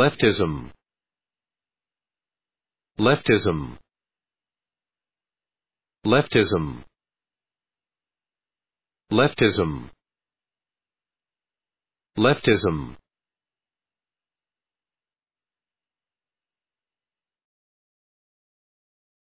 Leftism. Leftism. Leftism. Leftism. Leftism.